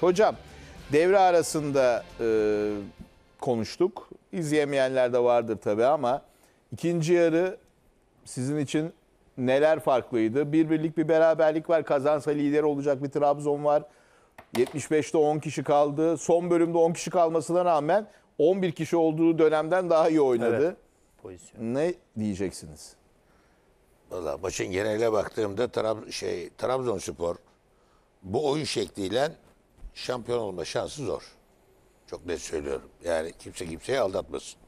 Hocam devre arasında e, konuştuk. İzleyemeyenler de vardır tabii ama ikinci yarı sizin için neler farklıydı? Bir birlik bir beraberlik var. Kazansa lider olacak bir Trabzon var. 75'te 10 kişi kaldı. Son bölümde 10 kişi kalmasına rağmen 11 kişi olduğu dönemden daha iyi oynadı. Evet, pozisyon. Ne diyeceksiniz? Valla maçın geneline baktığımda Trab şey Trabzonspor bu oyun şekliyle şampiyon olma şansı zor. Çok net söylüyorum. Yani kimse kimseyi aldatmasın.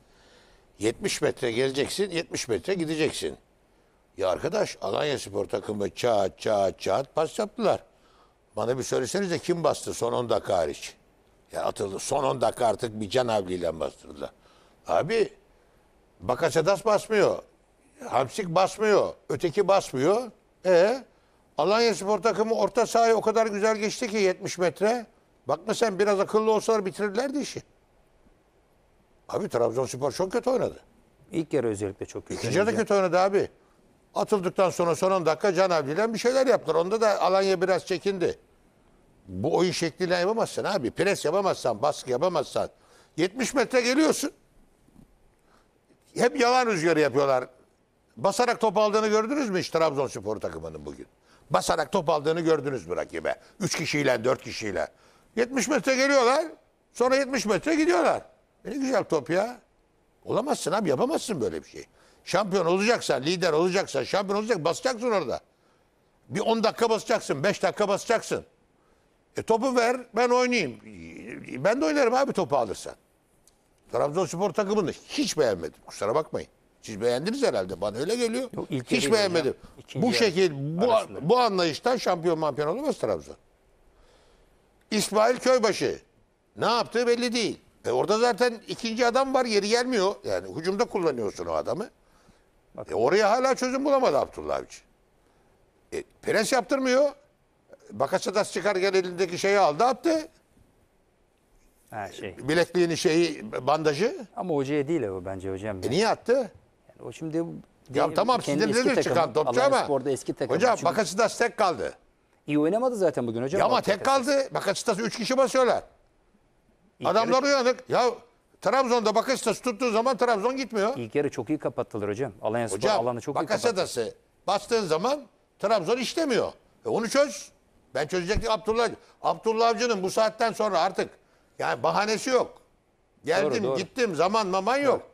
70 metre geleceksin, 70 metre gideceksin. Ya arkadaş Alanya Spor takımı çat çat çat pas yaptılar. Bana bir söylesenize kim bastı son 10 dakika hariç? Ya atıldı. Son 10 dakika artık bir can havliyle bastırdılar. Abi Bakasetas basmıyor. Hamsik basmıyor. Öteki basmıyor. E Alanya Spor takımı orta sahayı o kadar güzel geçti ki 70 metre. Bakma sen biraz akıllı olsalar bitirirlerdi işi. Abi Trabzonspor çok kötü oynadı. İlk yarı özellikle çok kötü. İkinci yarı kötü oynadı abi. Atıldıktan sonra son 10 dakika Can Avcı'yla bir şeyler yaptılar. Onda da Alanya biraz çekindi. Bu oyun şekliyle yapamazsın abi. Pres yapamazsan, baskı yapamazsan. 70 metre geliyorsun. Hep yalan rüzgarı yapıyorlar. Basarak top aldığını gördünüz mü hiç Trabzonspor takımının bugün? Basarak top aldığını gördünüz mü rakibe? 3 kişiyle, 4 kişiyle. 70 metre geliyorlar. Sonra 70 metre gidiyorlar. Ne güzel top ya. Olamazsın abi yapamazsın böyle bir şey. Şampiyon olacaksan, lider olacaksan, şampiyon olacak basacaksın orada. Bir 10 dakika basacaksın, 5 dakika basacaksın. E topu ver ben oynayayım. Ben de oynarım abi topu alırsan. Trabzonspor takımını hiç beğenmedim. Kusura bakmayın. Siz beğendiniz herhalde. Bana öyle geliyor. Yok, hiç beğenmedim. Bu şekil, bu, bu anlayıştan şampiyon mampiyon olamaz Trabzon. İsmail Köybaşı ne yaptığı belli değil. E orada zaten ikinci adam var yeri gelmiyor. Yani hücumda kullanıyorsun o adamı. E oraya hala çözüm bulamadı Abdullah Avcı. E, pres yaptırmıyor. çıkar gel elindeki şeyi aldı attı. Ha, şey. E, bilekliğini şeyi bandajı. Ama hocaya değil o bence hocam. E niye attı? Yani o şimdi ya değil, tamam sinirlenir çıkan topçu ama. Spor'da eski takım. Hocam Çünkü... tek kaldı. İyi oynamadı zaten bugün hocam. Ya ama tek kaldı. Bakasitas'ı 3 kişi basıyorlar. İlk Adamlar yarı... uyanık. Ya Trabzon'da Bakasitas tuttuğu zaman Trabzon gitmiyor. İlk yarı çok iyi kapattılar hocam. Alanya Spor hocam, alanı çok iyi kapattı. Bakasitas'ı bastığın zaman Trabzon işlemiyor. E onu çöz. Ben çözecektim Abdullah Abdullah Avcı'nın bu saatten sonra artık yani bahanesi yok. Geldim doğru, doğru. gittim zaman maman yok. Doğru.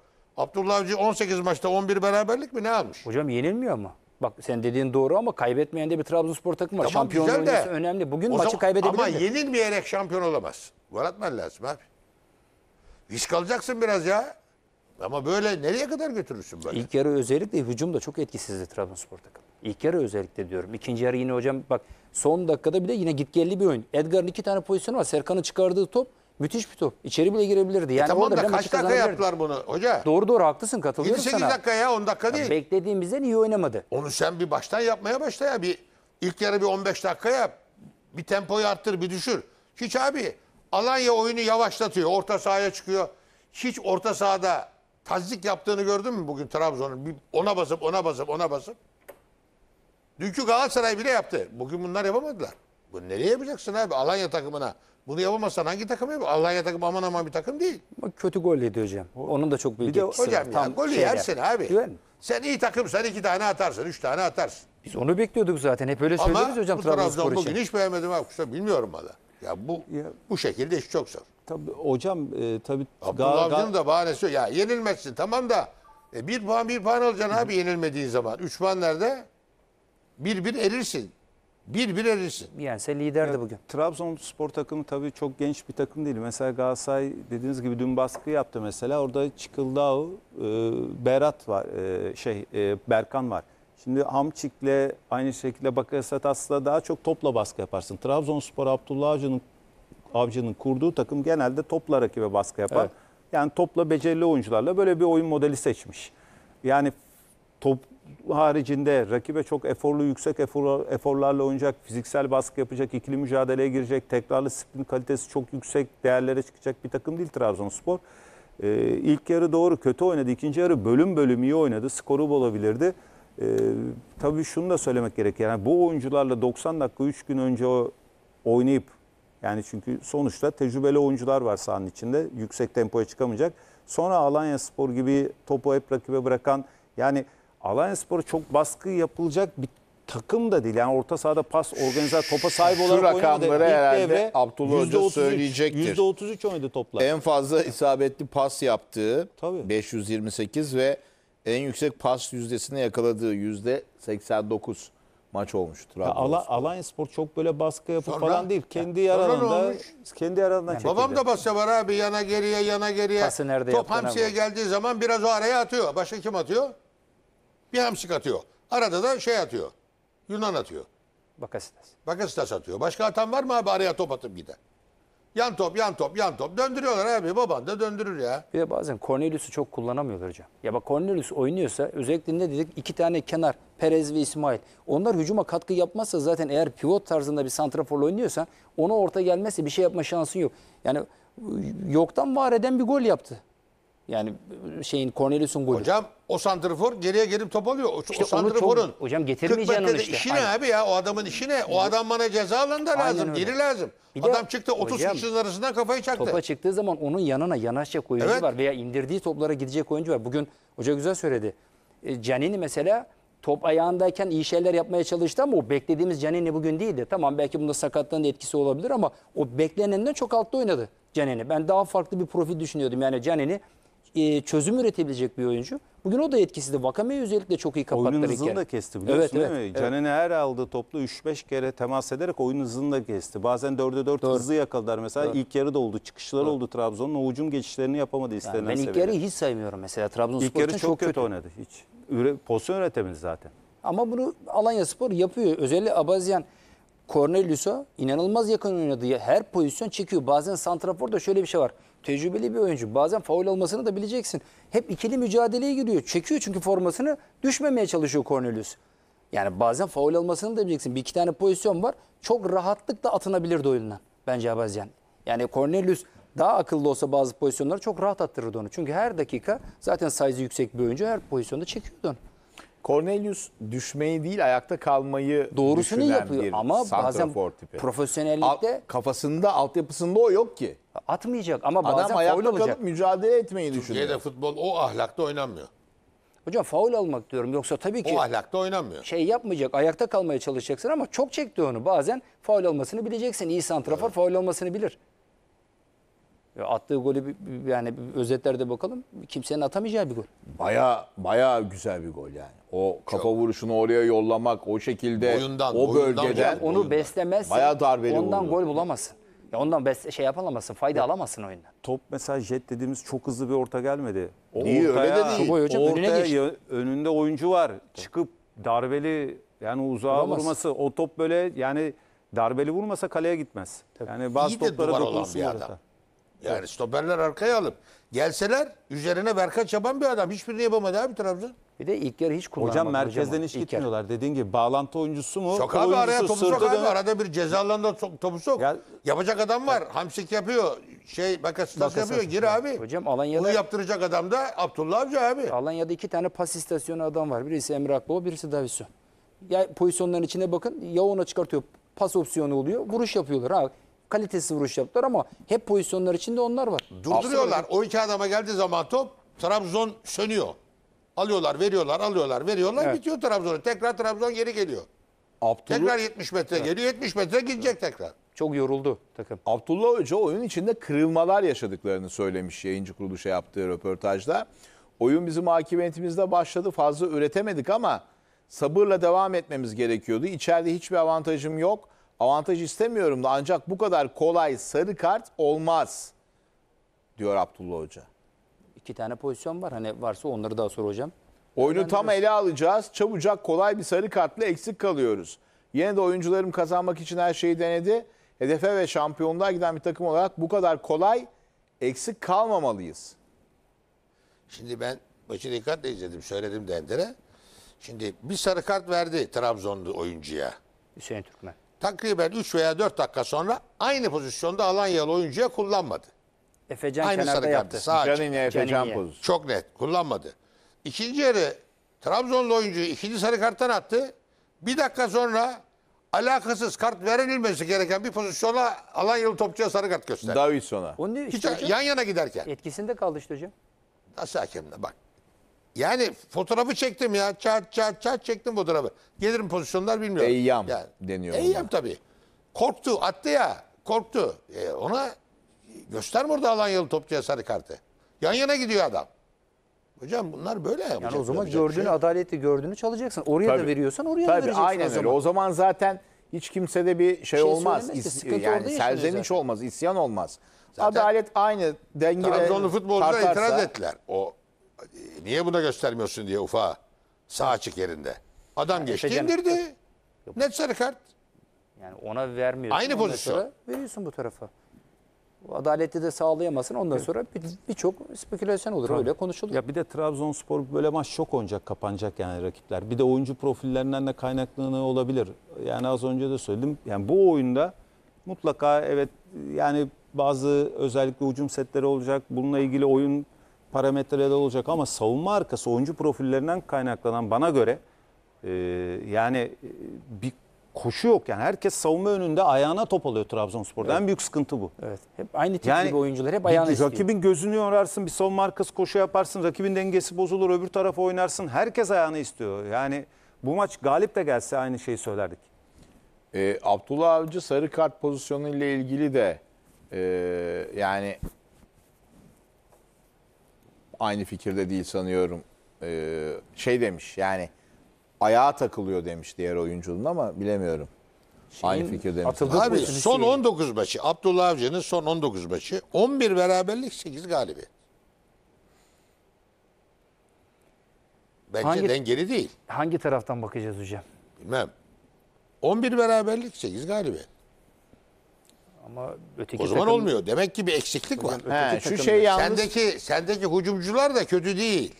Abdullah Avcı 18 maçta 11 beraberlik mi ne almış? Hocam yenilmiyor mu? Bak sen dediğin doğru ama kaybetmeyen de bir Trabzonspor takımı var. Tamam, Şampiyon de- önemli. Bugün O maçı zaman- kaybedebilir Ama mi? yenilmeyerek şampiyon olamaz. Gol lazım abi. Risk alacaksın biraz ya. Ama böyle nereye kadar götürürsün böyle? İlk yarı özellikle hücumda çok etkisizdi Trabzonspor takımı. İlk yarı özellikle diyorum. İkinci yarı yine hocam bak son dakikada bir de yine gitgelli bir oyun. Edgar'ın iki tane pozisyonu var. Serkan'ın çıkardığı top Müthiş bir top. İçeri bile girebilirdi. Yani e tamam da kaç dakika yaptılar bunu hoca? Doğru doğru haklısın katılıyorum 7-8 sana. 7-8 dakika ya 10 dakika ya değil. Beklediğimizden iyi oynamadı. Onu sen bir baştan yapmaya başla ya. Bir, ilk yarı bir 15 dakika yap. Bir tempoyu arttır bir düşür. Hiç abi Alanya oyunu yavaşlatıyor. Orta sahaya çıkıyor. Hiç orta sahada tazlik yaptığını gördün mü bugün Trabzon'un? Ona basıp ona basıp ona basıp. Dünkü Galatasaray bile yaptı. Bugün bunlar yapamadılar. Bu nereye yapacaksın abi? Alanya takımına. Bunu yapamazsan hangi takım yapar? Alanya takımı aman aman bir takım değil. Bak kötü gol yedi hocam. Onun da çok büyük bir de, hocam var. Hocam yersin abi. Güven. Sen iyi takımsan iki tane atarsın, üç tane atarsın. Biz onu bekliyorduk zaten. Hep öyle söyleriz hocam Trabzonspor için. Ama bu bugün hiç beğenmedim abi. Kusura bilmiyorum valla. Ya bu ya. bu şekilde iş çok zor. Tabii hocam e, tabii Abdullah da bahanesi yok. Ya yenilmezsin tamam da e, bir puan bir puan alacaksın abi yenilmediğin zaman. Üç puan nerede? Bir bir erirsin. Bir bir erirsin. Yense liderdi Ya, bugün. Trabzonspor takımı tabii çok genç bir takım değil. Mesela Galatasaray dediğiniz gibi dün baskı yaptı mesela. Orada Çıkıldao, e, Berat var, e, şey e, Berkan var. Şimdi Hamçik'le aynı şekilde Bakasetas'la daha çok topla baskı yaparsın. Trabzonspor Abdullah Avcı'nın Avcı'nın kurduğu takım genelde topla rakibe baskı yapar. Evet. Yani topla becerili oyuncularla böyle bir oyun modeli seçmiş. Yani top haricinde rakibe çok eforlu, yüksek eforlarla oynayacak, fiziksel baskı yapacak, ikili mücadeleye girecek, tekrarlı sprint kalitesi çok yüksek değerlere çıkacak bir takım değil Trabzonspor. Ee, ilk yarı doğru kötü oynadı, ikinci yarı bölüm bölüm iyi oynadı, skoru bulabilirdi. Ee, tabii şunu da söylemek gerek, yani bu oyuncularla 90 dakika 3 gün önce oynayıp, yani çünkü sonuçta tecrübeli oyuncular var sahanın içinde, yüksek tempoya çıkamayacak. Sonra Alanya Spor gibi topu hep rakibe bırakan, yani Alanya çok baskı yapılacak bir takım da değil. Yani orta sahada pas, organize, topa sahip olarak oynadı. Şu rakamları herhalde Abdullah Hoca söyleyecektir. %33 oynadı toplar. En fazla isabetli pas yaptığı Tabii. 528 ve en yüksek pas yüzdesine yakaladığı yüzde 89 maç olmuştur. Ya Ala, Alanya çok böyle baskı yapıp sonra, falan değil. Kendi ya, kendi yaralığından yani Babam da bası var abi yana geriye yana geriye. Pası nerede Top hamsiye geldiği zaman biraz o araya atıyor. Başka kim atıyor? Bir hamsik atıyor. Arada da şey atıyor. Yunan atıyor. Bakasitas. Bakasitas atıyor. Başka atan var mı abi araya top atıp de. Yan top, yan top, yan top. Döndürüyorlar abi. Baban da döndürür ya. Bir de bazen Cornelius'u çok kullanamıyorlar hocam. Ya bak Cornelius oynuyorsa özellikle ne dedik? iki tane kenar. Perez ve İsmail. Onlar hücuma katkı yapmazsa zaten eğer pivot tarzında bir santrafor oynuyorsa ona orta gelmezse bir şey yapma şansın yok. Yani yoktan var eden bir gol yaptı. Yani şeyin Cornelius'un golü. Hocam o santrfor geriye gelip top alıyor. O, İşte o onu santrforun. çok- hocam getirmeyeceksin onu işte. işi ne abi ya? O adamın işi ne? O adam bana ceza alanında lazım. Geri lazım. Bir de- adam çıktı 30 Hocam, kişinin arasından kafayı çaktı. Topa çıktığı zaman onun yanına yanaşacak oyuncu Evet. var veya indirdiği toplara gidecek oyuncu var. Bugün hoca güzel söyledi. E, Canini mesela top ayağındayken iyi şeyler yapmaya çalıştı ama o beklediğimiz Canini bugün değildi. Tamam belki bunda sakatlığın da etkisi olabilir ama o beklenenden çok altta oynadı Canini. Ben daha farklı bir profil düşünüyordum. Yani Canini e, çözüm üretebilecek bir oyuncu. Bugün o da etkisizdi. Vakame özellikle çok iyi kapattı. Oyun hızını da kesti biliyorsun evet, değil evet, mi? Evet. her aldığı toplu 3-5 kere temas ederek oyun hızını da kesti. Bazen 4'e 4 Doğru. hızlı yakaladılar mesela. Doğru. ilk yarı da oldu. Çıkışları Doğru. oldu Trabzon'un. O hücum geçişlerini yapamadı istenen yani Ben ilk yarıyı hiç saymıyorum mesela. Trabzonspor İlk yarı çok, çok kötü, kötü oynadı. Hiç. Üre, pozisyon üretemedi zaten. Ama bunu Alanya Spor yapıyor. Özellikle Abazyan Cornelius'a inanılmaz yakın oynadı. Her pozisyon çekiyor. Bazen Santrafor'da şöyle bir şey var. Tecrübeli bir oyuncu. Bazen faul olmasını da bileceksin. Hep ikili mücadeleye giriyor. Çekiyor çünkü formasını düşmemeye çalışıyor Cornelius. Yani bazen faul olmasını da bileceksin. Bir iki tane pozisyon var. Çok rahatlıkla atınabilirdi oyundan bence Abazyan. Yani Cornelius daha akıllı olsa bazı pozisyonları çok rahat attırırdı onu. Çünkü her dakika zaten size yüksek bir oyuncu her pozisyonda çekiyordu onu. Cornelius düşmeyi değil ayakta kalmayı Doğrusunu düşünen yapıyor bir ama bazen santrafor tipi. profesyonellikte Al- kafasında altyapısında o yok ki. atmayacak ama bazen Adam faul ayakta olacak. kalıp mücadele etmeyi düşünüyor. Türkiye'de futbol o ahlakta oynanmıyor. Hocam faul almak diyorum yoksa tabii ki O ahlakta oynanmıyor. şey yapmayacak ayakta kalmaya çalışacaksın ama çok çekti onu bazen faul olmasını bileceksin. İyi santrafor faul olmasını bilir. Attığı golü yani özetlerde bakalım kimsenin atamayacağı bir gol. Baya baya güzel bir gol yani. O kafa Çok. vuruşunu oraya yollamak o şekilde oyundan, o bölgeden oyundan, onu oyundan. beslemezsen baya darbeli ondan vurdu. gol bulamazsın. Ya ondan bes şey yapamazsın, fayda ya, alamazsın oyundan. Top mesela jet dediğimiz çok hızlı bir orta gelmedi. O değil, ortaya, öyle de değil. Hocam ortaya, önüne geçti. önünde oyuncu var. Çıkıp darbeli yani uzağa Bulamaz. vurması o top böyle yani darbeli vurmasa kaleye gitmez. Tabii. Yani bazı İyi toplara dokunsun. Bir adam. Yani stoperler arkaya alıp gelseler üzerine Berkan Çaban bir adam. Hiçbirini yapamadı abi Trabzon. Bir de ilk yarı hiç kullanmadı. Hocam merkezden hocam. hiç gitmiyorlar. Dediğin gibi bağlantı oyuncusu mu? Sok abi araya topu sok abi. Dönüyor. Arada bir ceza alanında topu sok. Ya, Yapacak adam var. Ya. Hamsik yapıyor. Şey Bakasitas yapıyor. Gir ya. abi. Hocam Alanya'da... Bunu yaptıracak adam da Abdullah Avcı abi. Alanya'da iki tane pas istasyonu adam var. Birisi Emre Akbaba, birisi Davison. Ya pozisyonların içine bakın. Ya ona çıkartıyor. Pas opsiyonu oluyor. Vuruş yapıyorlar. Ha, Kalitesi vuruş yaptılar ama hep pozisyonlar içinde onlar var. Durduruyorlar. O iki adama geldiği zaman top Trabzon sönüyor. Alıyorlar, veriyorlar, alıyorlar, veriyorlar. Evet. Bitiyor Trabzon'u. Tekrar Trabzon geri geliyor. Abdullah... Tekrar 70 metre geliyor. 70 metre gidecek tekrar. Çok yoruldu takım. Abdullah Hoca oyun içinde kırılmalar yaşadıklarını söylemiş yayıncı kuruluşa yaptığı röportajda. Oyun bizim hakimiyetimizde başladı. Fazla üretemedik ama sabırla devam etmemiz gerekiyordu. İçeride hiçbir avantajım yok avantaj istemiyorum da ancak bu kadar kolay sarı kart olmaz diyor Abdullah Hoca. İki tane pozisyon var. Hani varsa onları daha sonra hocam. Oyunu tam ele alacağız. Çabucak kolay bir sarı kartla eksik kalıyoruz. Yine de oyuncularım kazanmak için her şeyi denedi. Hedefe ve şampiyonluğa giden bir takım olarak bu kadar kolay eksik kalmamalıyız. Şimdi ben maçı dikkatle izledim. Söyledim Dender'e. Şimdi bir sarı kart verdi Trabzonlu oyuncuya. Hüseyin Türkmen takriben 3 veya 4 dakika sonra aynı pozisyonda Alanyalı oyuncuya kullanmadı. Efecan Aynı kenarda sarı yaptı. kartı. Sağ açık. Canini Efecan Canini. pozisyonu. Çok net kullanmadı. İkinci yarı Trabzonlu oyuncu ikinci sarı karttan attı. Bir dakika sonra alakasız kart verilmesi gereken bir pozisyona Alanyalı topçuya sarı kart gösterdi. Davidson'a. Onu Hiç işte hocam. yan yana giderken. Etkisinde kaldı işte hocam. Nasıl hakemle bak. Yani fotoğrafı çektim ya. Çat çat çat çektim fotoğrafı. Gelirim pozisyonlar bilmiyorum. Eyyam yani, deniyor. Eyyam ona. tabii. Korktu attı ya. Korktu. E, ona gösterme alan Alanyalı topçuya sarı kartı. Yan yana gidiyor adam. Hocam bunlar böyle yapacak. Yani o zaman şey gördüğünü şey. adaleti gördüğünü çalacaksın. Oraya tabii. da veriyorsan oraya tabii, da vereceksin. Aynen o zaman. öyle. O zaman zaten hiç kimse de bir şey, şey olmaz. İs, yani serzeniş olmaz, isyan olmaz. Zaten Adalet aynı dengede. Trabzonlu futbolcular itiraz ettiler. O e, niye buna göstermiyorsun diye ufa sağ açık yerinde. Adam yani geçti indirdi. Yok. Net sarı kart. Yani ona vermiyorsun. Aynı ondan pozisyon. Veriyorsun bu tarafa. Adaleti de sağlayamasın. Ondan sonra bir- birçok spekülasyon olur. Öyle konuşulur. Ya bir de Trabzonspor böyle maç çok oynayacak, kapanacak yani rakipler. Bir de oyuncu profillerinden de kaynaklanıyor olabilir. Yani az önce de söyledim. Yani bu oyunda mutlaka evet yani bazı özellikle ucum setleri olacak. Bununla ilgili oyun parametrelerde olacak ama savunma arkası oyuncu profillerinden kaynaklanan bana göre e, yani e, bir koşu yok yani herkes savunma önünde ayağına top alıyor Trabzonspor'da. Evet. En büyük sıkıntı bu. Evet. Hep aynı tip yani, gibi oyuncular hep ayağına istiyor. Rakibin gözünü yorarsın, bir savunma arkası koşu yaparsın, rakibin dengesi bozulur, öbür tarafa oynarsın. Herkes ayağını istiyor. Yani bu maç galip de gelse aynı şeyi söylerdik. E, Abdullah Avcı sarı kart pozisyonu ile ilgili de e, yani aynı fikirde değil sanıyorum. Ee, şey demiş yani ayağa takılıyor demiş diğer oyuncunun ama bilemiyorum. Aynı fikirde demiş. atıldı. Abi Bütün son 19 maçı Abdullah Avcı'nın son 19 maçı 11 beraberlik 8 galibiyet. Bence Hangi- dengeli değil. Hangi taraftan bakacağız hocam? Bilmem. 11 beraberlik 8 galibiyet. Ama öteki O zaman takım... olmuyor. Demek ki bir eksiklik var. He, şu şey yalnız... Sendeki sendeki hücumcular da kötü değil.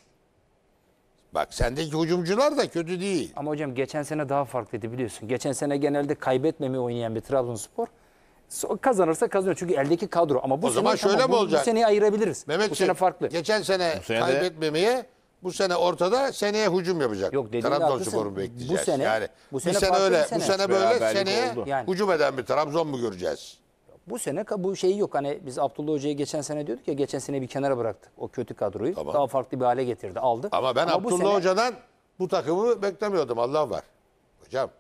Bak sendeki hücumcular da kötü değil. Ama hocam geçen sene daha farklıydı biliyorsun. Geçen sene genelde kaybetmemi oynayan bir Trabzonspor kazanırsa kazanıyor. Çünkü eldeki kadro. Ama bu o sene şöyle tamam, mi olacak? Bu seneyi ayırabiliriz. Mehmet bu sene farklı. Geçen sene, bu sene kaybetmemeye bu sene ortada seneye hücum yapacak. Yok Trabzonspor'u bekleyeceğiz. Bu sene, yani bu sene, bir sene öyle, sene. bu sene böyle seneye oldu. hücum eden bir Trabzon mu göreceğiz? Bu sene bu şeyi yok. Hani biz Abdullah Hoca'yı geçen sene diyorduk ya geçen sene bir kenara bıraktık. O kötü kadroyu tamam. daha farklı bir hale getirdi, aldı. Ama ben Ama Abdullah bu sene... Hoca'dan bu takımı beklemiyordum. Allah var. Hocam.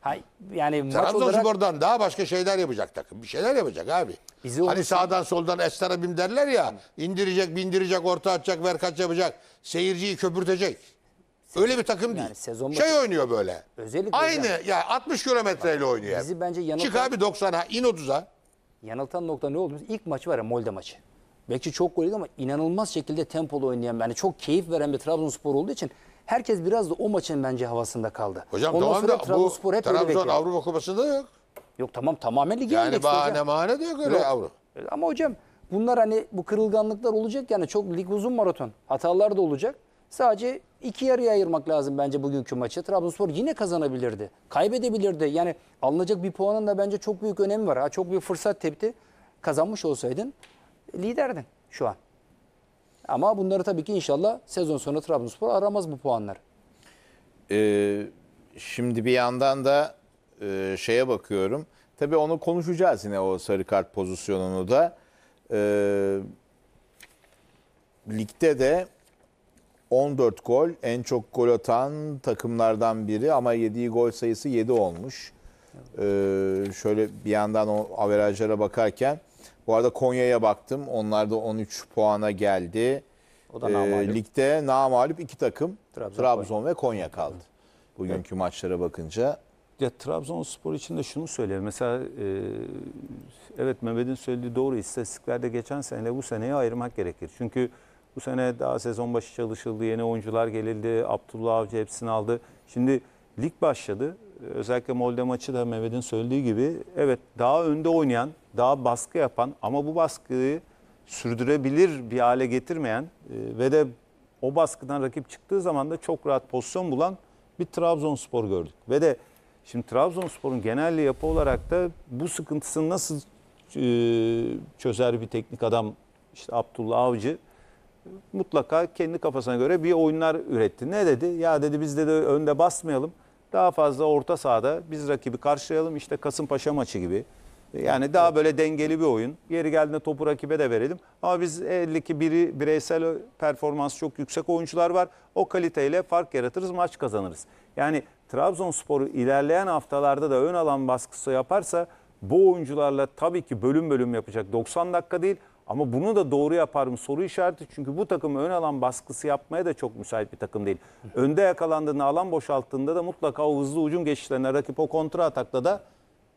Hay, yani Trabzonspor'dan olarak... daha başka şeyler yapacak takım. Bir şeyler yapacak abi. Bizi hani olursa... sağdan soldan estarabim derler ya. Hı. indirecek, bindirecek, orta atacak, verkaç yapacak. Seyirciyi köpürtecek. Öyle bir takım yani değil. Sezon şey oynuyor böyle. Özellikle Aynı hocam. ya 60 kilometreyle oynuyor. Bizi bence yanıltan... Çık abi 90'a, in 30'a yanıltan nokta ne oldu? İlk maç var ya Molde maçı. Belki çok golüydü ama inanılmaz şekilde tempolu oynayan, yani çok keyif veren bir Trabzonspor olduğu için herkes biraz da o maçın bence havasında kaldı. Hocam Ondan tamam da Trabzonspor bu hep Trabzon Avrupa Kupası'nda yok. Yok tamam tamamen ligin Yani bahane mahane de yok öyle Avrupa. E, ama hocam bunlar hani bu kırılganlıklar olacak yani çok lig uzun maraton. Hatalar da olacak. Sadece İki yarıya ayırmak lazım bence bugünkü maçı. Trabzonspor yine kazanabilirdi. Kaybedebilirdi. Yani alınacak bir puanın da bence çok büyük önemi var. Ha, çok bir fırsat tepti. Kazanmış olsaydın liderdin şu an. Ama bunları tabii ki inşallah sezon sonu Trabzonspor aramaz bu puanları. Ee, şimdi bir yandan da e, şeye bakıyorum. Tabii onu konuşacağız yine o sarı kart pozisyonunu da. Ee, ligde de 14 gol en çok gol atan takımlardan biri ama yediği gol sayısı 7 olmuş. Ee, şöyle bir yandan o averajlara bakarken bu arada Konya'ya baktım. Onlar da 13 puana geldi. O da ee, ligde namalüp iki takım Trabzon, Trabzon ve Konya kaldı. Bugünkü evet. maçlara bakınca. Ya Trabzonspor için de şunu söyleyeyim. Mesela e, evet Mehmet'in söylediği doğru istatistiklerde geçen seneyle bu seneyi ayırmak gerekir. Çünkü bu sene daha sezon başı çalışıldı, yeni oyuncular gelildi, Abdullah Avcı hepsini aldı. Şimdi lig başladı. Özellikle Molde maçı da Mehmet'in söylediği gibi evet daha önde oynayan, daha baskı yapan ama bu baskıyı sürdürebilir bir hale getirmeyen e, ve de o baskıdan rakip çıktığı zaman da çok rahat pozisyon bulan bir Trabzonspor gördük. Ve de şimdi Trabzonspor'un genel yapı olarak da bu sıkıntısını nasıl e, çözer bir teknik adam işte Abdullah Avcı mutlaka kendi kafasına göre bir oyunlar üretti. Ne dedi? Ya dedi biz dedi önde basmayalım. Daha fazla orta sahada biz rakibi karşılayalım. İşte Kasımpaşa maçı gibi. Yani daha böyle dengeli bir oyun. Yeri geldiğinde topu rakibe de verelim. Ama biz eldeki biri bireysel performans çok yüksek oyuncular var. O kaliteyle fark yaratırız, maç kazanırız. Yani Trabzonspor'u ilerleyen haftalarda da ön alan baskısı yaparsa bu oyuncularla tabii ki bölüm bölüm yapacak. 90 dakika değil ama bunu da doğru yapar mı soru işareti. Çünkü bu takım ön alan baskısı yapmaya da çok müsait bir takım değil. Önde yakalandığında alan boşalttığında da mutlaka o hızlı ucum geçişlerine rakip o kontra atakta da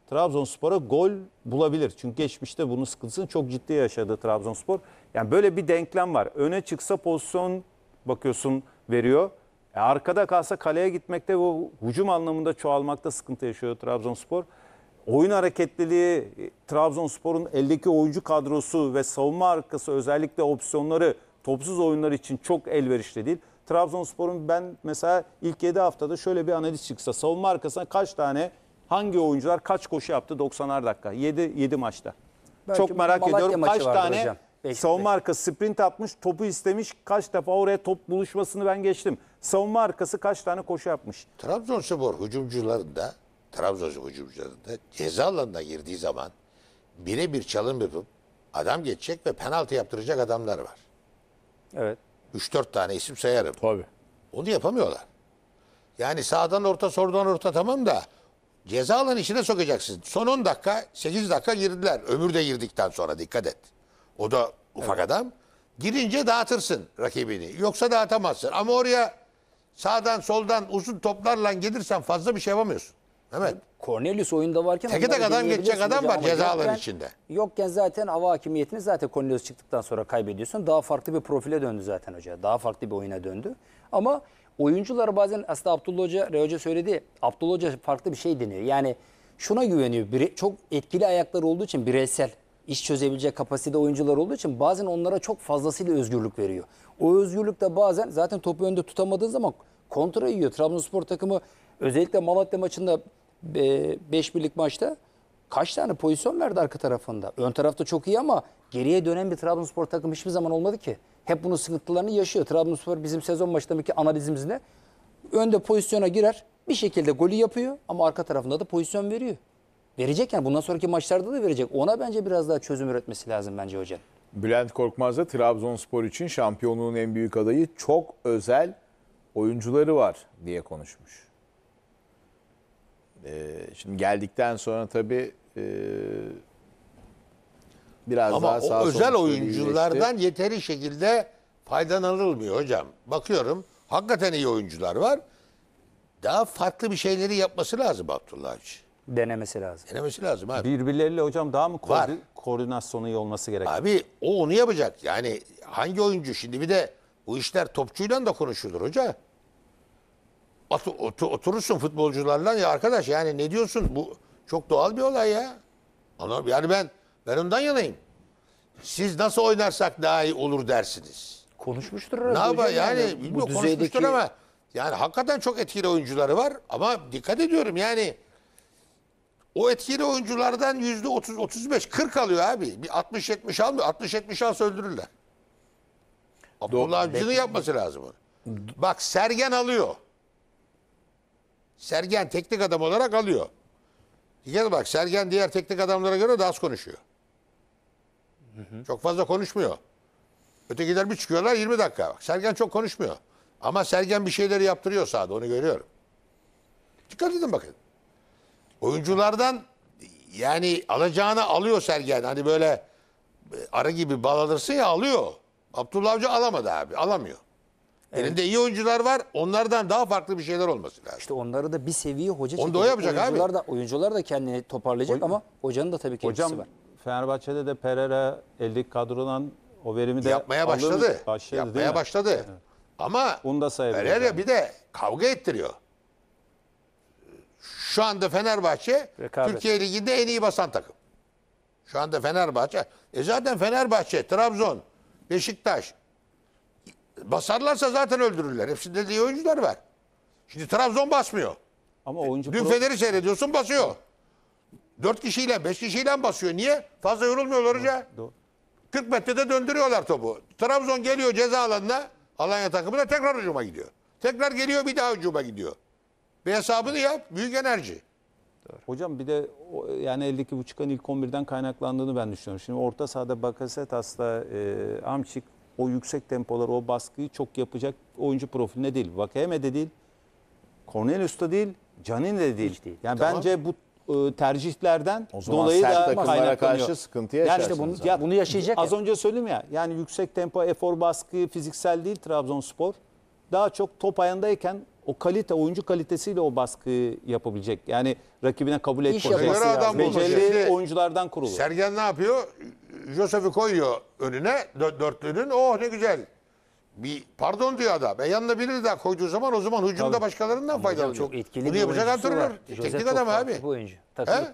Trabzonspor'a gol bulabilir. Çünkü geçmişte bunun sıkıntısını çok ciddi yaşadı Trabzonspor. Yani böyle bir denklem var. Öne çıksa pozisyon bakıyorsun veriyor. E arkada kalsa kaleye gitmekte bu hücum anlamında çoğalmakta sıkıntı yaşıyor Trabzonspor oyun hareketliliği, e, Trabzonspor'un eldeki oyuncu kadrosu ve savunma arkası özellikle opsiyonları topsuz oyunlar için çok elverişli değil. Trabzonspor'un ben mesela ilk 7 haftada şöyle bir analiz çıksa savunma arkasına kaç tane hangi oyuncular kaç koşu yaptı 90'ar dakika 7 7 maçta. Belki çok merak ediyorum kaç tane hocam. Beşiktaş. Savunma arkası sprint atmış, topu istemiş. Kaç defa oraya top buluşmasını ben geçtim. Savunma arkası kaç tane koşu yapmış? Trabzonspor hücumcularında Trabzonspor hücumcularında ceza alanına girdiği zaman birebir çalım yapıp adam geçecek ve penaltı yaptıracak adamlar var. Evet. 3-4 tane isim sayarım. Tabii. Onu yapamıyorlar. Yani sağdan orta, soldan orta tamam da ceza alanı içine sokacaksın. Son 10 dakika, 8 dakika girdiler. Ömür de girdikten sonra dikkat et. O da ufak evet. adam. Girince dağıtırsın rakibini. Yoksa dağıtamazsın. Ama oraya sağdan soldan uzun toplarla gelirsen fazla bir şey yapamıyorsun. Evet. Cornelius oyunda varken... Teke tek adam geçecek adam var cezalar yokken, içinde. Yokken zaten hava hakimiyetini zaten Cornelius çıktıktan sonra kaybediyorsun. Daha farklı bir profile döndü zaten hoca. Daha farklı bir oyuna döndü. Ama oyuncular bazen aslında Abdullah Hoca, Re Hoca söyledi. Abdullah Hoca farklı bir şey deniyor. Yani şuna güveniyor. Bire, çok etkili ayakları olduğu için bireysel iş çözebilecek kapasitede oyuncular olduğu için bazen onlara çok fazlasıyla özgürlük veriyor. O özgürlük de bazen zaten topu önde tutamadığın zaman kontra yiyor. Trabzonspor takımı özellikle Malatya maçında 5 birlik maçta kaç tane pozisyon verdi arka tarafında? Ön tarafta çok iyi ama geriye dönen bir Trabzonspor takım hiçbir zaman olmadı ki. Hep bunun sıkıntılarını yaşıyor. Trabzonspor bizim sezon başındaki analizimizle önde pozisyona girer, bir şekilde golü yapıyor ama arka tarafında da pozisyon veriyor. Verecek yani bundan sonraki maçlarda da verecek. Ona bence biraz daha çözüm üretmesi lazım bence hocanın. Bülent Korkmaz da Trabzonspor için şampiyonluğun en büyük adayı çok özel oyuncuları var diye konuşmuş. E, şimdi geldikten sonra tabii e, biraz Ama daha sağ o özel oyunculardan iyileşti. yeteri şekilde faydalanılmıyor hocam. Bakıyorum hakikaten iyi oyuncular var. Daha farklı bir şeyleri yapması lazım Abdullah Avcı. Denemesi lazım. Denemesi lazım abi. Birbirleriyle hocam daha mı Var. koordinasyonu iyi olması gerekiyor. Abi o onu yapacak. Yani hangi oyuncu şimdi bir de bu işler topçuyla da konuşulur hoca otur, oturursun futbolcularla ya arkadaş yani ne diyorsun bu çok doğal bir olay ya. Anam yani ben ben ondan yanayım. Siz nasıl oynarsak daha iyi olur dersiniz. Konuşmuştur herhalde. Ne yapar yani, yani bilmiyorum, düzeydeki... konuşmuştur ama yani hakikaten çok etkili oyuncuları var ama dikkat ediyorum yani o etkili oyunculardan yüzde 30 35 40 alıyor abi. Bir 60 70 almıyor. 60 70 al öldürürler. Abdullah Avcı'nın yapması lazım onu. Bak Sergen alıyor. Sergen teknik adam olarak alıyor. Dikkat bak Sergen diğer teknik adamlara göre daha az konuşuyor. Hı hı. Çok fazla konuşmuyor. Ötekiler bir çıkıyorlar 20 dakika. Bak, Sergen çok konuşmuyor. Ama Sergen bir şeyleri yaptırıyor sahada onu görüyorum. Dikkat edin bakın. Oyunculardan yani alacağını alıyor Sergen. Hani böyle e, arı gibi bal alırsın ya alıyor. Abdullah Avcı alamadı abi alamıyor. Elinde iyi oyuncular var. Onlardan daha farklı bir şeyler olması lazım. İşte onları da bir seviye hoca Onu da o çekecek. yapacak abi. oyuncular da oyuncular da kendini toparlayacak ama hocanın da tabii ki Hocam var. Fenerbahçe'de de Pereira eldeki kadrodan o verimi de Yapmaya alır- başladı. başladı Yapmaya mi? başladı. Ama Bunu da sayabiliriz Pereira yani. bir de kavga ettiriyor. Şu anda Fenerbahçe Rekabet. Türkiye Ligi'nde en iyi basan takım. Şu anda Fenerbahçe. E zaten Fenerbahçe, Trabzon, Beşiktaş Basarlarsa zaten öldürürler. Hepsinde iyi oyuncular var. Şimdi Trabzon basmıyor. Ama oyuncu Dün pro... Fener'i seyrediyorsun basıyor. Dört kişiyle, beş kişiyle basıyor. Niye? Fazla yorulmuyorlar hoca. Doğru. 40 metrede döndürüyorlar topu. Trabzon geliyor ceza alanına. Alanya takımı da tekrar hücuma gidiyor. Tekrar geliyor bir daha hücuma gidiyor. Bir hesabını yap. Büyük enerji. Doğru. Hocam bir de yani eldeki bu çıkan ilk 11'den kaynaklandığını ben düşünüyorum. Şimdi orta sahada Bakasetas'la e, Amçik o yüksek tempoları, o baskıyı çok yapacak oyuncu profiline değil. Vakeme de değil, Cornelius da değil, Canine de değil. Hiç değil. Yani tamam. bence bu e, tercihlerden o zaman dolayı sert da kaynaklanıyor. karşı sıkıntı yani işte bunu, ya, bunu yaşayacak. Az ya. önce söyledim ya. Yani yüksek tempo, efor baskı, fiziksel değil Trabzonspor. Daha çok top ayağındayken o kalite, oyuncu kalitesiyle o baskıyı yapabilecek. Yani rakibine kabul et. İş pozisyon. adam Becerili oyunculardan kurulu. Sergen ne yapıyor? Josef'i koyuyor önüne dört, dörtlünün. Oh ne güzel. Bir pardon diyor adam. ben yanına birini daha koyduğu zaman o zaman hücumda Tabii. başkalarından faydalanıyor. Çok etkili Bunu bir yapacak oyuncusu antrenör. Teknik adam abi. bir oyuncu. Takım-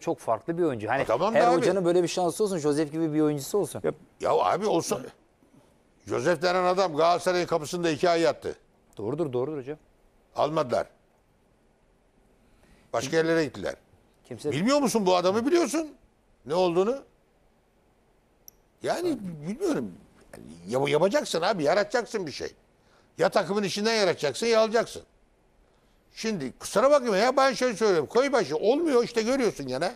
çok farklı bir oyuncu. Hani e, Tamam da her abi. hocanın böyle bir şansı olsun. Joseph gibi bir oyuncusu olsun. Ya abi olsa Joseph denen adam Galatasaray'ın kapısında iki ay yattı. Doğrudur doğrudur hocam. Almadılar. Başka yerlere gittiler. Kimse Bilmiyor musun bu adamı biliyorsun? Ne olduğunu? Yani bilmiyorum. Yani yapacaksın abi. Yaratacaksın bir şey. Ya takımın içinden yaratacaksın ya alacaksın. Şimdi kusura bakma ya ben şöyle söylüyorum. Koybaşı olmuyor işte görüyorsun gene.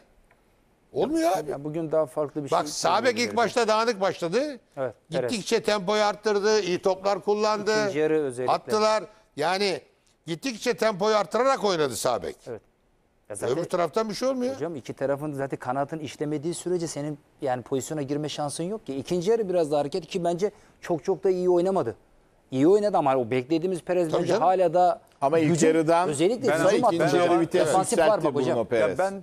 Olmuyor ya, abi. Ya bugün daha farklı bir Bak, şey. Bak Sabek ilk başta dağınık başladı. Evet, Gittikçe evet. tempoyu arttırdı. iyi toplar kullandı. İkinci yarı özellikle. Attılar. Yani gittikçe tempoyu arttırarak oynadı Sabek. Evet. Ya e, zaten, Öbür taraftan bir şey olmuyor. Hocam iki tarafın zaten kanatın işlemediği sürece senin yani pozisyona girme şansın yok ki. İkinci yarı biraz daha hareket ki bence çok çok da iyi oynamadı. İyi oynadı ama o beklediğimiz Perez bence hala da Ama ilk hücum- yarıdan özellikle ben ikinci hattında yarı vites var mı bak hocam. Ya ben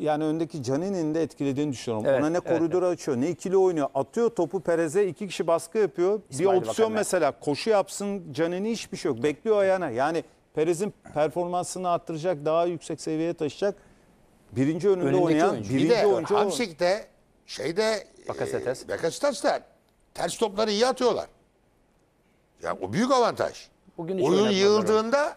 yani öndeki Canin'in de etkilediğini düşünüyorum. Evet, Ona ne evet, koridor açıyor, ne ikili oynuyor. Atıyor topu Perez'e iki kişi baskı yapıyor. İsmail bir opsiyon Bakan mesela koşu yapsın Canini hiçbir şey yok. Bekliyor ayağına. Yani Perez'in performansını arttıracak, daha yüksek seviyeye taşıyacak birinci önünde Önündeki oynayan oyuncu. birinci Bir de oyuncu. de şeyde e, Bakasetes. Bakasetes de ters topları iyi atıyorlar. Ya o büyük avantaj. Bugün Oyun yıldığında. yığıldığında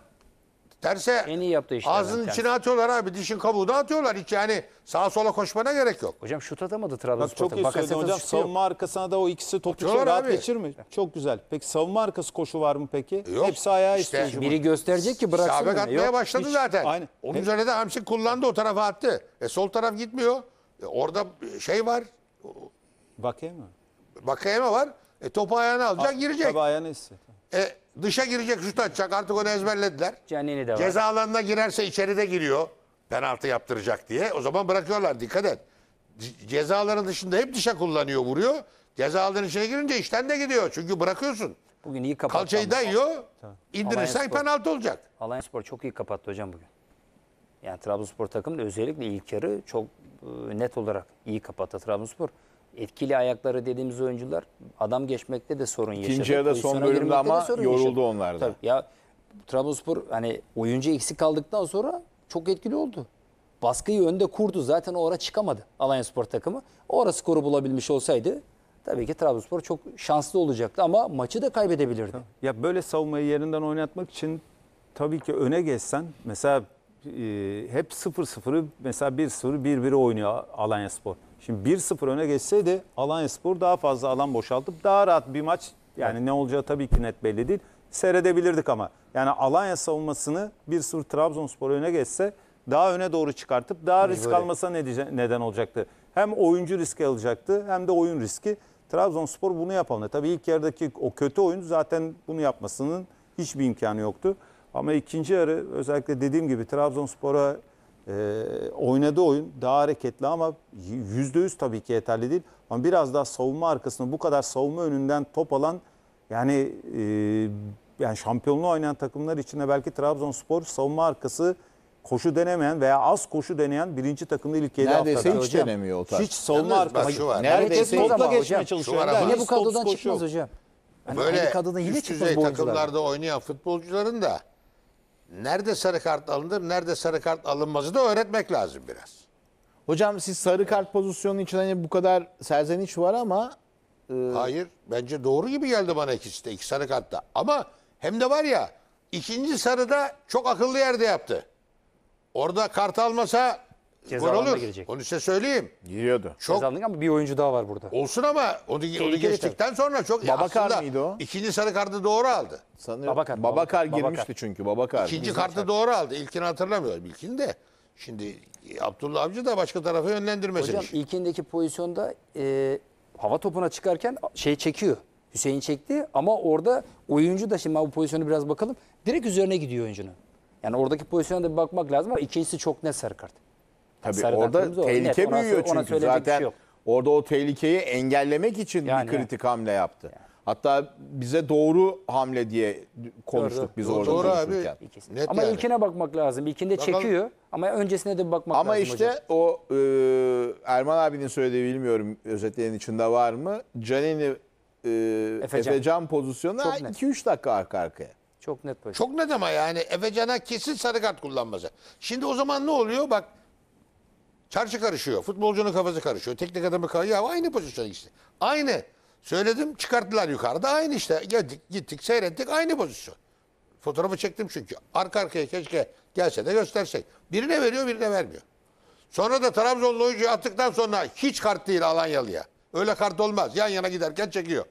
Terse en iyi yaptığı işler. ağzının tersi. içine atıyorlar abi. Dişin kabuğu da atıyorlar. Hiç yani sağa sola koşmana gerek yok. Hocam şut atamadı Bak çok Trabzonspor'da. iyi söyledin Bakasetas hocam. şutu Savunma arkasına da o ikisi topu çok Atıyorlar rahat abi. geçir mi? Çok güzel. Peki savunma arkası koşu var mı peki? Yok. Hepsi ayağı İşte istiyor. Biri gösterecek ki bıraksın. Şabek beni. atmaya Yok, başladı hiç. zaten. Aynen. Onun Hep- üzerine de Hamsik kullandı o tarafa attı. E sol taraf gitmiyor. E, orada şey var. Bakayım mı? mı var. E topu ayağına alacak girecek. Tabii ayağını istiyor. E, Dışa girecek şut atacak. Artık onu ezberlediler. Canini de var. Ceza alanına girerse içeride giriyor. Penaltı yaptıracak diye. O zaman bırakıyorlar. Dikkat et. C- Cezaların dışında hep dışa kullanıyor, vuruyor. Ceza alanının içine girince işten de gidiyor. Çünkü bırakıyorsun. Bugün iyi kapattı. Kalçayı dayıyor. İndirirse Alanyaspor. penaltı olacak. spor çok iyi kapattı hocam bugün. Yani Trabzonspor takımı özellikle ilk yarı çok e, net olarak iyi kapattı Trabzonspor etkili ayakları dediğimiz oyuncular adam geçmekte de sorun yaşadı. İkinci yarıda son bölümde ama yoruldu onlar da. Tabii ya Trabzonspor hani oyuncu eksik kaldıktan sonra çok etkili oldu. Baskıyı önde kurdu. Zaten o ara çıkamadı Alanya Spor takımı. O ara skoru bulabilmiş olsaydı tabii ki Trabzonspor çok şanslı olacaktı ama maçı da kaybedebilirdi. Ya böyle savunmayı yerinden oynatmak için tabii ki öne geçsen mesela e, hep 0-0'ı mesela 1-0 1-1 oynuyor Alanya Spor. Şimdi 1-0 öne geçseydi Alanyaspor daha fazla alan boşaltıp daha rahat bir maç yani ne olacağı tabii ki net belli değil. Seyredebilirdik ama yani Alanya savunmasını 1-0 Trabzonspor öne geçse daha öne doğru çıkartıp daha risk almasa ne diyece- neden olacaktı? Hem oyuncu riski alacaktı hem de oyun riski. Trabzonspor bunu yapamadı. Tabii ilk yarıdaki o kötü oyun zaten bunu yapmasının hiçbir imkanı yoktu. Ama ikinci yarı özellikle dediğim gibi Trabzonspor'a e, oynadığı oyun daha hareketli ama %100 tabii ki yeterli değil. Ama biraz daha savunma arkasında bu kadar savunma önünden top alan yani e, yani şampiyonluğu oynayan takımlar içinde belki Trabzonspor savunma arkası koşu denemeyen veya az koşu deneyen birinci takımda ilk 7 haftada. hiç hocam. denemiyor o tarz. Hiç savunma arkası. Neredeyse topla geçmeye çalışıyor. yine bu kadrodan çıkmaz hocam. Hani Böyle üst düzey takımlarda oynayan futbolcuların da nerede sarı kart alınır, nerede sarı kart alınmazı da öğretmek lazım biraz. Hocam siz sarı kart pozisyonu için hani bu kadar serzeniş var ama... E... Hayır, bence doğru gibi geldi bana ikisi de, iki sarı kartta. Ama hem de var ya, ikinci sarıda çok akıllı yerde yaptı. Orada kart almasa Gol olur. girecek. Onu size söyleyeyim. Giriyordu. Çok Kazandık ama bir oyuncu daha var burada. olsun ama onu, onu geçtikten sonra çok ya Babakar aslında mıydı o? ikinci sarı kartı doğru aldı. Sanırım. Babakar, Babakar, Babakar. girmişti Babakar. çünkü Babakar. İkinci kartı doğru aldı. İlkini hatırlamıyorum. İlkini de. Şimdi Abdullah Avcı da başka tarafa yönlendirmesin. Hocam işi. ilkindeki pozisyonda e, hava topuna çıkarken şey çekiyor. Hüseyin çekti ama orada oyuncu da şimdi bu pozisyonu biraz bakalım. Direkt üzerine gidiyor oyuncunun. Yani oradaki pozisyona da bir bakmak lazım ama ikincisi çok ne sarı kart. Tabii Sarı orada tehlike Net, büyüyor ona çünkü söyleyecek şey zaten şey orada o tehlikeyi engellemek için Yani, bir kritik hamle yaptı. Hatta bize doğru hamle diye konuştuk Doğru. biz orada Doğru abi. konuşurken. İkisi. Net ama yani. ilkine bakmak lazım. İlkinde Bakalım. çekiyor ama öncesine de bir bakmak Ama lazım işte hocam. o e, Erman abinin söylediği bilmiyorum özetlerin içinde var mı? Canini e, Efecan. Efecan. pozisyonu Çok net. 2-3 dakika arka arkaya. Çok net pozisyon. Çok net ama yani Efecan'a kesin sarı kart kullanması. Şimdi o zaman ne oluyor? Bak Çarşı karışıyor. Futbolcunun kafası karışıyor. Teknik adamı kayıyor. Ama aynı pozisyon işte. Aynı. Söyledim çıkarttılar yukarıda. Aynı işte. Geldik gittik seyrettik. Aynı pozisyon. Fotoğrafı çektim çünkü. Arka arkaya keşke gelse de göstersek. Birine veriyor birine vermiyor. Sonra da Trabzonlu oyuncu attıktan sonra hiç kart değil Alanyalı'ya. Öyle kart olmaz. Yan yana giderken çekiyor.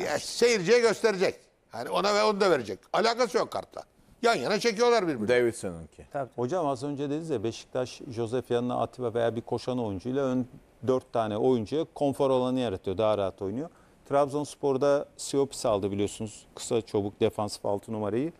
Ya, seyirciye gösterecek. hani ona ve onu da verecek. Alakası yok kartla. Yan yana çekiyorlar birbirini. Davidson'unki. Tabii. Hocam az önce dediniz ya Beşiktaş, Josef yanına Atiba veya bir koşan oyuncuyla ön dört tane oyuncuya konfor alanı yaratıyor. Daha rahat oynuyor. Trabzonspor'da Siopis aldı biliyorsunuz. Kısa çabuk defansif altı numarayı.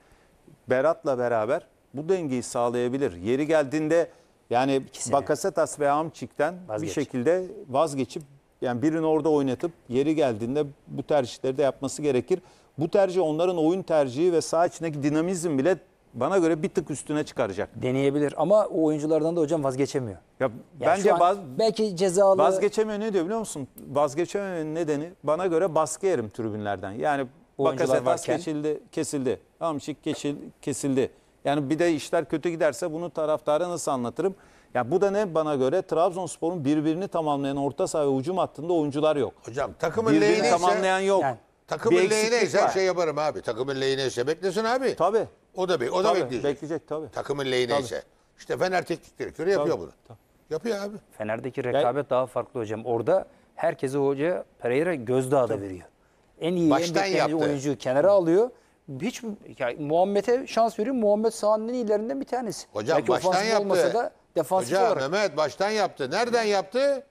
Berat'la beraber bu dengeyi sağlayabilir. Yeri geldiğinde yani İkisini. Bakasetas ve Amçik'ten Vazgeç. bir şekilde vazgeçip yani birini orada oynatıp yeri geldiğinde bu tercihleri de yapması gerekir. Bu tercih onların oyun tercihi ve saha içindeki dinamizm bile bana göre bir tık üstüne çıkaracak. Deneyebilir ama o oyunculardan da hocam vazgeçemiyor. Ya yani bence vaz, belki cezalı vazgeçemiyor ne diyor biliyor musun? Vazgeçemiyor nedeni bana göre baskı yerim tribünlerden. Yani Bakasetas kesildi, kesildi. Hamşik kesil, kesildi. Yani bir de işler kötü giderse bunu taraftara nasıl anlatırım? Ya bu da ne bana göre Trabzonspor'un birbirini tamamlayan orta saha ve hücum hattında oyuncular yok. Hocam takımın birbirini lehine tamamlayan yok. Yani. Takımın lehine şey yaparım abi. Takımın lehine beklesin abi. Tabii. O da, be o da tabii, bekleyecek. Bekleyecek tabii. Takımın lehine ise. İşte Fener teknik direktörü yapıyor tabii, bunu. Tabii. Yapıyor abi. Fener'deki rekabet daha farklı hocam. Orada herkese hoca Pereira gözdağı da veriyor. En iyi Baştan en yaptı. oyuncuyu kenara alıyor. Hiç yani Muhammed'e şans veriyor. Muhammed sahanın ilerinden bir tanesi. Hocam Belki baştan yaptı. Olmasa da defansif Hocam olarak. Mehmet baştan yaptı. Nereden yaptı?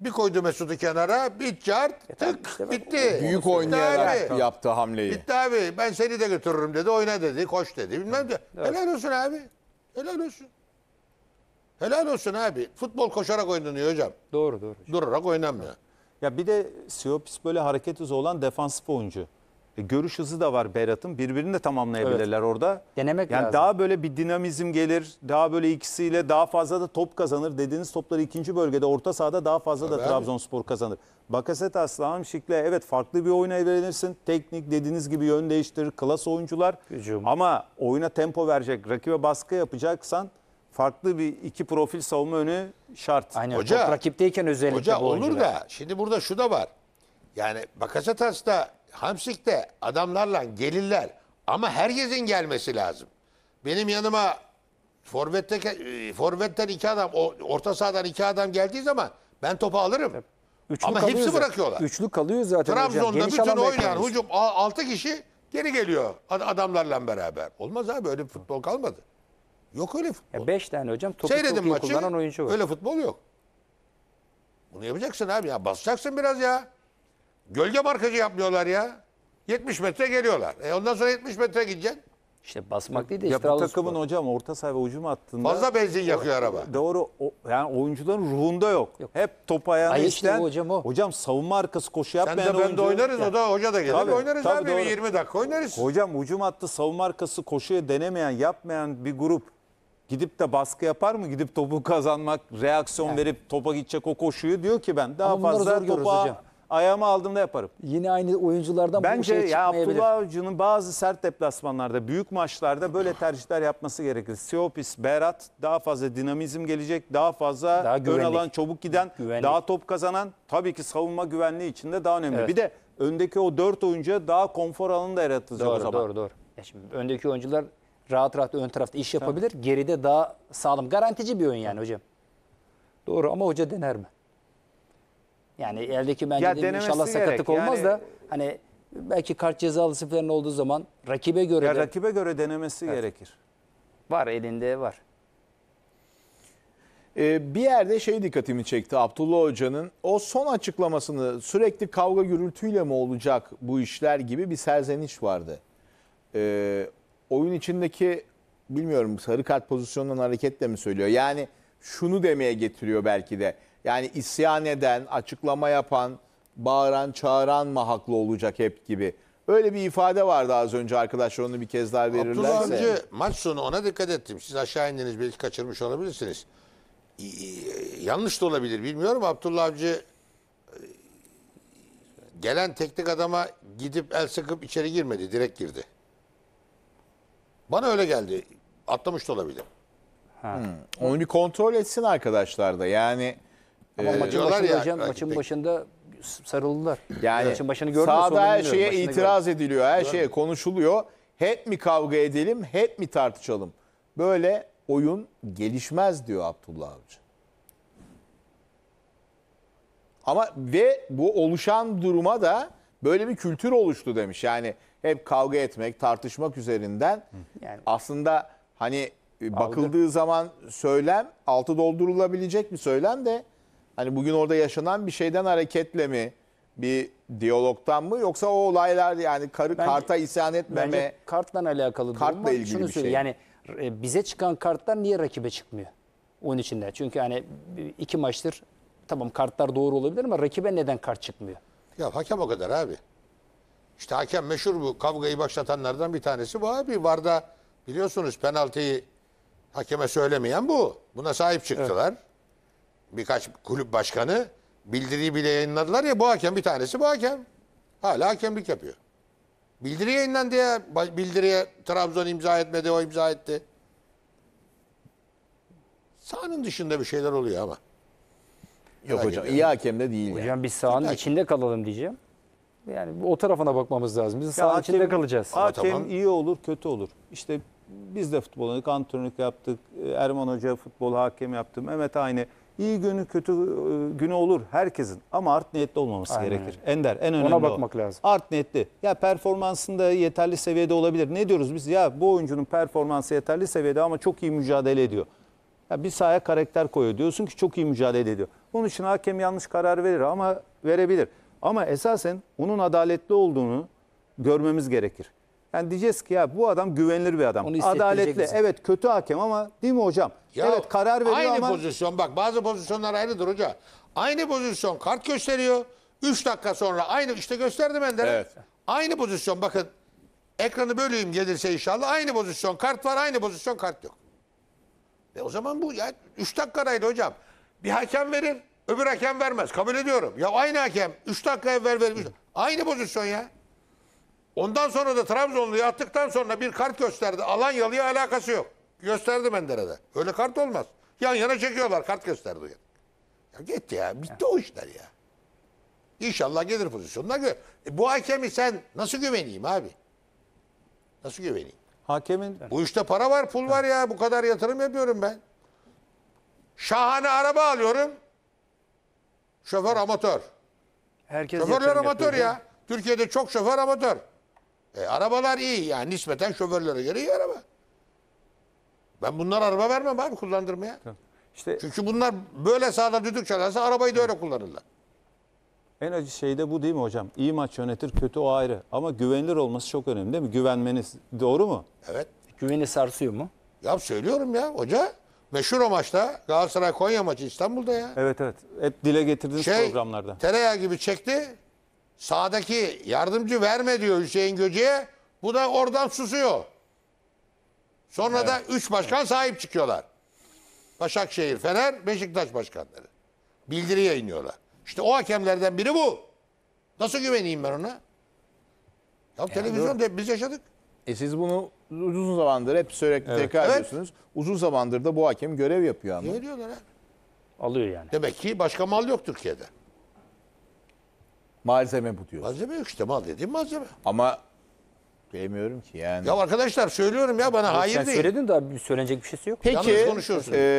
Bir koydu Mesut'u kenara, bir çart, e tık, bitti. Büyük oynayarak abi. yaptı hamleyi. Bitti abi, ben seni de götürürüm dedi, oyna dedi, koş dedi, bilmem ne. Helal olsun abi, helal olsun. Helal olsun abi. Futbol koşarak oynanıyor hocam. Doğru doğru. Durarak oynanmıyor. Ya bir de Siopis böyle hareket hızı olan defansif oyuncu. E, görüş hızı da var Berat'ın. Birbirini de tamamlayabilirler evet. orada. Denemek yani lazım. Daha böyle bir dinamizm gelir. Daha böyle ikisiyle daha fazla da top kazanır. Dediğiniz topları ikinci bölgede orta sahada daha fazla Tabii da abi. Trabzonspor kazanır. Bakaset Bakasetas, şikle evet farklı bir oyuna evlenirsin. Teknik dediğiniz gibi yön değiştirir. Klas oyuncular. Hücum. Ama oyuna tempo verecek, rakibe baskı yapacaksan farklı bir iki profil savunma önü şart. Aynen. Hoca, Top rakipteyken özellikle hoca, bu oyuncular. olur da şimdi burada şu da var. Yani Bakasetas da Hamsik'te adamlarla gelirler ama herkesin gelmesi lazım. Benim yanıma forvette e, forvetten iki adam, orta sahadan iki adam geldiği zaman ben topu alırım. Üçlü ama hepsi zaten. bırakıyorlar. Üçlü kalıyor zaten Trabzon'da hocam. bütün oynayan hücum altı kişi geri geliyor adamlarla beraber. Olmaz abi öyle bir futbol kalmadı. Yok öyle futbol. Ya e, beş tane hocam topu Seyredin çok iyi maçı, kullanan oyuncu var. Öyle futbol yok. Bunu yapacaksın abi ya. Basacaksın biraz ya. Gölge markacı yapmıyorlar ya. 70 metre geliyorlar. E ondan sonra 70 metre gideceksin. İşte basmak değil de Ya bu takımın spor. hocam orta saha ve hücum hattında Fazla benzin yakıyor araba. doğru o- yani oyuncuların ruhunda yok. Hep topa ayağına Ay işte hocam o. Hocam savunma arkası koşu Sen yapmayan de ben de oyuncu- oynarız o da hoca da gelir. Tabii, oynarız tabii, abi doğru. 20 dakika oynarız. Hocam hücum attı savunma arkası koşuya denemeyen, yapmayan bir grup gidip de baskı yapar mı? Gidip topu kazanmak, reaksiyon verip topa gidecek o koşuyu diyor ki ben daha Ama fazla topa hocam ayağımı aldığımda yaparım. Yine aynı oyunculardan bu Bence şey ya çıkmayabilir. Abdullah Avcı'nın bazı sert deplasmanlarda, büyük maçlarda böyle tercihler yapması gerekir. Siopis, Berat daha fazla dinamizm gelecek, daha fazla Daha ön alan çabuk giden, Güvenlik. daha top kazanan tabii ki savunma güvenliği için de daha önemli. Evet. Bir de öndeki o dört oyuncuya daha konfor alanı da yaratılacak o Doğru, zaman. doğru, doğru. Ya şimdi öndeki oyuncular rahat rahat ön tarafta iş yapabilir. Geride daha sağlam. Garantici bir oyun yani hocam. Doğru ama hoca dener mi? Yani eldeki bence ya de inşallah sakatlık olmaz yani, da hani belki kart cezalı falan olduğu zaman rakibe göre ya de, rakibe göre denemesi evet. gerekir. Var elinde var. Ee, bir yerde şey dikkatimi çekti Abdullah Hoca'nın o son açıklamasını sürekli kavga gürültüyle mi olacak bu işler gibi bir serzeniş vardı. Ee, oyun içindeki bilmiyorum sarı kart pozisyonundan hareketle mi söylüyor? Yani şunu demeye getiriyor belki de yani isyan eden, açıklama yapan, bağıran, çağıran mı haklı olacak hep gibi. Öyle bir ifade vardı az önce arkadaşlar onu bir kez daha verirlerse. Abdullah önce maç sonu ona dikkat ettim. Siz aşağı indiniz belki kaçırmış olabilirsiniz. Yanlış da olabilir bilmiyorum. Abdullah Avcı e, gelen teknik adama gidip el sıkıp içeri girmedi. Direkt girdi. Bana öyle geldi. Atlamış da olabilir. Ha. Hmm. Onu bir kontrol etsin arkadaşlar da. Yani ama Ee, maçın başında ya, hocam, maçın başında sarıldılar. Yani maçın başını gördün mü? her şeye Başını itiraz ediliyor, her şeye konuşuluyor. Hep mi kavga edelim, hep mi tartışalım? Böyle oyun gelişmez diyor Abdullah Avcı. Ama ve bu oluşan duruma da böyle bir kültür oluştu demiş. Yani hep kavga etmek, tartışmak üzerinden Yani- aslında hani e, bakıldığı zaman söylem altı doldurulabilecek bir söylem de Hani bugün orada yaşanan bir şeyden hareketle mi bir diyalogtan mı yoksa o olaylar yani karı Bence- karta isyan etmeme Bence kartla alakalı durum Kartla var. ilgili Şunu bir şey. söyleyeyim, Yani e, bize çıkan kartlar niye rakibe çıkmıyor? Onun içinde. Çünkü hani e, iki maçtır tamam kartlar doğru olabilir ama rakibe neden kart çıkmıyor? Ya hakem o kadar abi. İşte hakem meşhur bu kavgayı başlatanlardan bir tanesi bu abi. Varda biliyorsunuz penaltıyı hakeme söylemeyen bu. Buna sahip çıktılar birkaç kulüp başkanı bildiriyi bile yayınladılar ya bu hakem bir tanesi bu hakem. Hala hakemlik yapıyor. Bildiri yayınlandı ya. Bildiriye Trabzon imza etmedi, o imza etti. Sahanın dışında bir şeyler oluyor ama. Yok hocam iyi hakem de değil. Hocam yani. biz sahanın Hakem. içinde kalalım diyeceğim. Yani o tarafına bakmamız lazım. Biz sahanın içinde kalacağız. Hakem tamam. iyi olur, kötü olur. İşte biz de futbol oynadık, antrenörlük yaptık. Erman Hoca futbol hakem yaptı. Mehmet aynı. İyi günü kötü e, günü olur herkesin ama art niyetli olmaması Aynen. gerekir. Ender en önemli Ona bakmak o. lazım. Art niyetli. Ya performansında yeterli seviyede olabilir. Ne diyoruz biz? Ya bu oyuncunun performansı yeterli seviyede ama çok iyi mücadele ediyor. Ya bir sahaya karakter koyuyor. Diyorsun ki çok iyi mücadele ediyor. Bunun için hakem yanlış karar verir ama verebilir. Ama esasen onun adaletli olduğunu görmemiz gerekir. Yani diyeceğiz ki ya bu adam güvenilir bir adam. Onu Adaletli. bize. Evet kötü hakem ama değil mi hocam? Ya evet karar veriyor aynı ama pozisyon bak bazı pozisyonlar aynıdır hoca. Aynı pozisyon kart gösteriyor. 3 dakika sonra aynı işte gösterdim Ender'e. Evet. Aynı pozisyon bakın. Ekranı böleyim gelirse inşallah. Aynı pozisyon kart var aynı pozisyon kart yok. E o zaman bu ya 3 dakika arayla hocam. Bir hakem verir öbür hakem vermez. Kabul ediyorum. Ya aynı hakem 3 dakika evvel vermiş. Aynı pozisyon ya. Ondan sonra da Trabzonlu'yu attıktan sonra bir kart gösterdi. Alanyalı'ya alakası yok. Gösterdi Mendere'de. Öyle kart olmaz. Yan yana çekiyorlar kart gösterdi. Ya, ya git ya bitti o işler ya. İnşallah gelir pozisyonuna göre. E, bu hakemi sen nasıl güveneyim abi? Nasıl güveneyim? Hakemin... Bu işte para var pul var ya bu kadar yatırım yapıyorum ben. Şahane araba alıyorum. Şoför amatör. Herkes Şoförler amatör ya. Türkiye'de çok şoför amatör. E, arabalar iyi yani nispeten şoförlere göre iyi araba. Ben bunlar araba vermem abi kullandırmaya. Tamam. İşte Çünkü bunlar böyle sağda düdük çalarsa arabayı da öyle kullanırlar. En acı şey de bu değil mi hocam? İyi maç yönetir, kötü o ayrı. Ama güvenilir olması çok önemli değil mi? Güvenmeniz doğru mu? Evet. Güveni sarsıyor mu? Ya söylüyorum ya hoca. Meşhur o maçta Galatasaray Konya maçı İstanbul'da ya. Evet evet. Hep dile getirdiniz şey, programlarda. Tereyağı gibi çekti sağdaki yardımcı verme diyor Hüseyin Göce'ye. Bu da oradan susuyor. Sonra evet. da üç başkan sahip çıkıyorlar. Başakşehir, Fener, Beşiktaş başkanları. Bildiri yayınlıyorlar. İşte o hakemlerden biri bu. Nasıl güveneyim ben ona? Ya yani televizyonda hep biz yaşadık. E siz bunu uzun zamandır hep sürekli evet. tekrar evet. ediyorsunuz. Uzun zamandır da bu hakem görev yapıyor ama. Ne diyorlar ha? Alıyor yani. Demek ki başka mal yok Türkiye'de. Malzeme bu diyorsun. Malzeme yok işte mal dediğim malzeme. Ama demiyorum ki yani. Ya arkadaşlar söylüyorum ya bana hayır Sen değil. söyledin de abi, söylenecek bir şeysi yok. Peki. Yalnız konuşuyorsun. e,